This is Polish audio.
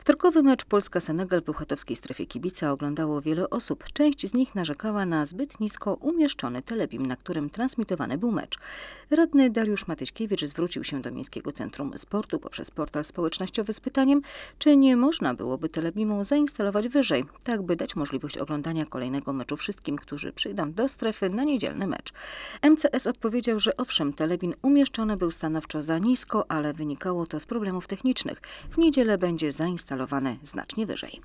Wtorkowy mecz Polska-Senegal w bełchatowskiej strefie kibica oglądało wiele osób. Część z nich narzekała na zbyt nisko umieszczony telebim, na którym transmitowany był mecz. Radny Dariusz Matyśkiewicz zwrócił się do Miejskiego Centrum Sportu poprzez portal społecznościowy z pytaniem, czy nie można byłoby telebimu zainstalować wyżej, tak by dać możliwość oglądania kolejnego meczu wszystkim, którzy przyjdą do strefy na niedzielny mecz. MCS odpowiedział, że owszem, telebim umieszczony był stanowczo za nisko, ale wynikało to z problemów technicznych. W niedzielę będzie zainstalowany znacznie wyżej.